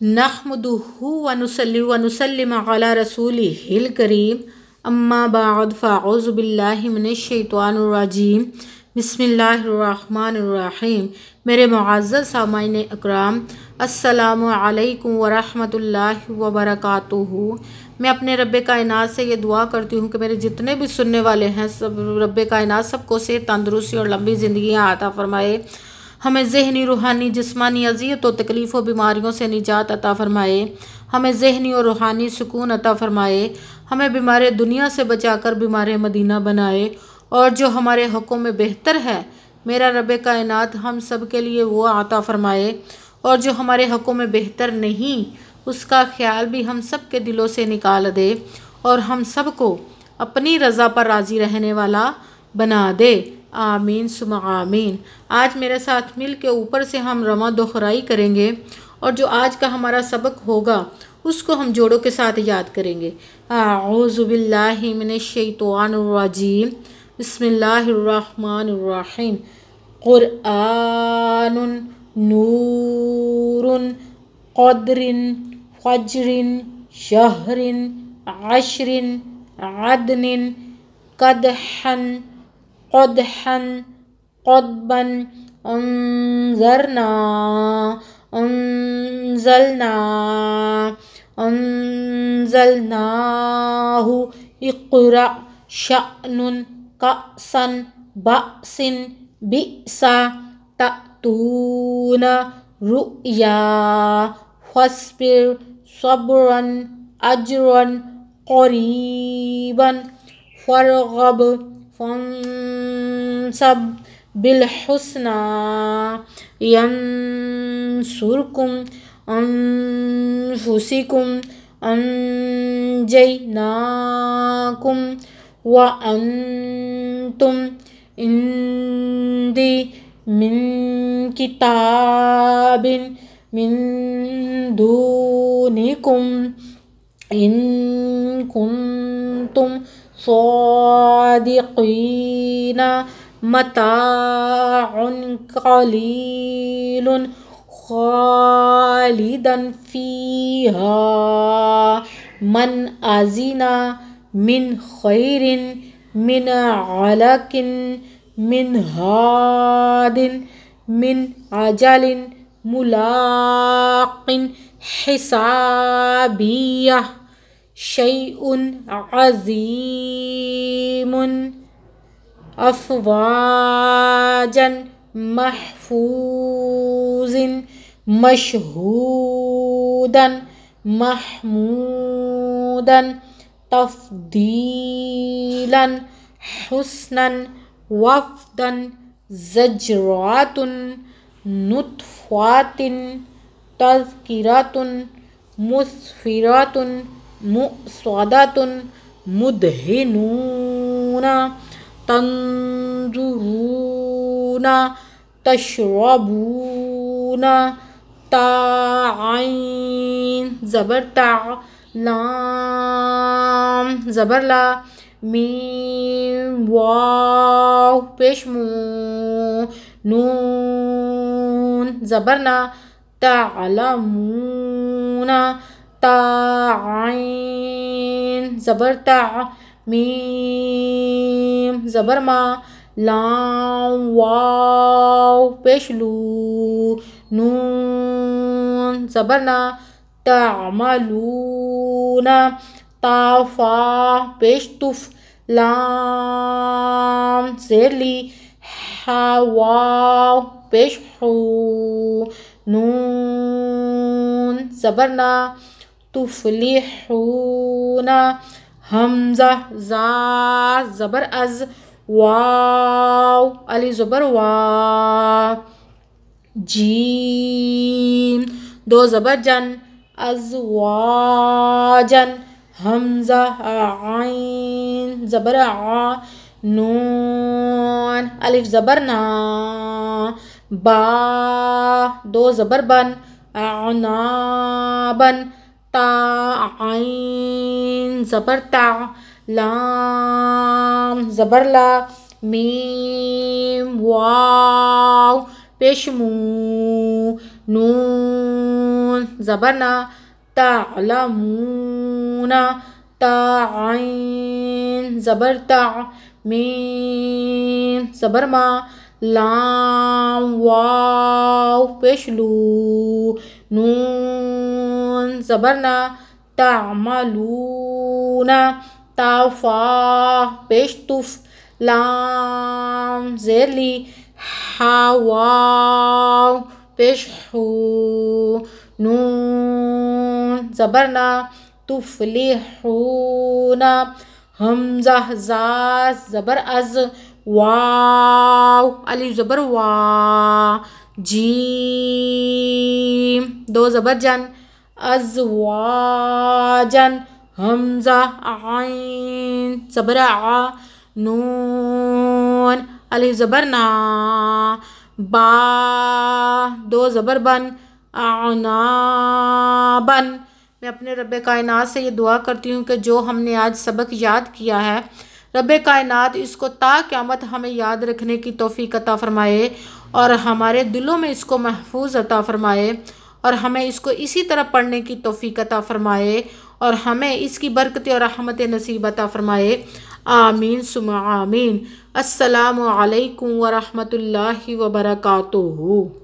ونسلی ونسلم علی رسول ہل کریم اماں باغ باللہ بلّہ شیطوان الرجیم بسم اللہ الرحمن الرحیم میرے معذر سامعین اکرام السلام علیکم ورحمۃ اللہ وبرکاتہ میں اپنے رب کائنات سے یہ دعا کرتی ہوں کہ میرے جتنے بھی سننے والے ہیں سب رب کائنات سب کو صحت تندرستی اور لمبی زندگیاں عطا فرمائے ہمیں ذہنی روحانی جسمانی اذیت و تکلیف و بیماریوں سے نجات عطا فرمائے ہمیں ذہنی و روحانی سکون عطا فرمائے ہمیں بیمار دنیا سے بچا کر بیمار مدینہ بنائے اور جو ہمارے حقوں میں بہتر ہے میرا رب کائنات ہم سب کے لیے وہ عطا فرمائے اور جو ہمارے حقوں میں بہتر نہیں اس کا خیال بھی ہم سب کے دلوں سے نکال دے اور ہم سب کو اپنی رضا پر راضی رہنے والا بنا دے آمین سم آمین آج میرے ساتھ مل کے اوپر سے ہم رما دخرائی کریں گے اور جو آج کا ہمارا سبق ہوگا اس کو ہم جوڑوں کے ساتھ یاد کریں گے اعوذ باللہ من الشیطان الرجیم بسم اللہ الرحمن الرحیم قرآن نور قدر فجر شہر عشر عدن قدحن قدحا قطبا انظرنا أنزلنا أنزلناه اقرأ شأن كأسا بأس بئس تأتون رؤيا فاصبر صبرا أجرا قريبا فارغب فانصب بالحسنى ينصركم أنفسكم أنجيناكم وأنتم عندي من كتاب من دونكم إن كنتم صادقين متاع قليل خالدا فيها من أزنا من خير من علك من هاد من عجل ملاق حسابيه شيء عظيم أفواجا محفوظ مشهودا محمودا تفضيلا حسنا وفدا زجرات نطفات تذكرات مسفرات مدات مد نون تندنا تشونا تا زبرتا نبرلا می و پیش مبرلا تا تعلمون تعین تا تع میم ما لام واو پیشلو نون زبر زبرنا تعملون تافا پیشتف زیرلی حواو پیشحو نون زبرنا تفلحون همزة زا زبر أز واو ألي زبر وا جيم دو زبر جن أز جن همزة عين زبر ع نون ألف زبرنا با دو زبر بن عنابا تا عین زبر تا لام آئین زبرتابرلا می واؤ پیش مو تعلمون تا عین زبر تا میم زبر ما لام واو پیش لو زبرنا تعملون تافا پیش تف لام زیرلی لی واؤ پیش ہو نون زبرنا تفلحون حونا حم زبر از واو علی زبر وا جیم دو زبر جن ازواجن حمزہ عین صبر ع نون زبر نا با دو زبر بن اعنا بن میں اپنے رب کائنات سے یہ دعا کرتی ہوں کہ جو ہم نے آج سبق یاد کیا ہے رب کائنات اس کو تا قیامت ہمیں یاد رکھنے کی توفیق عطا فرمائے اور ہمارے دلوں میں اس کو محفوظ عطا فرمائے اور ہمیں اس کو اسی طرح پڑھنے کی توفیق عطا فرمائے اور ہمیں اس کی برکت اور رحمت نصیب عطا فرمائے آمین سم آمین السلام علیکم ورحمۃ اللہ وبرکاتہ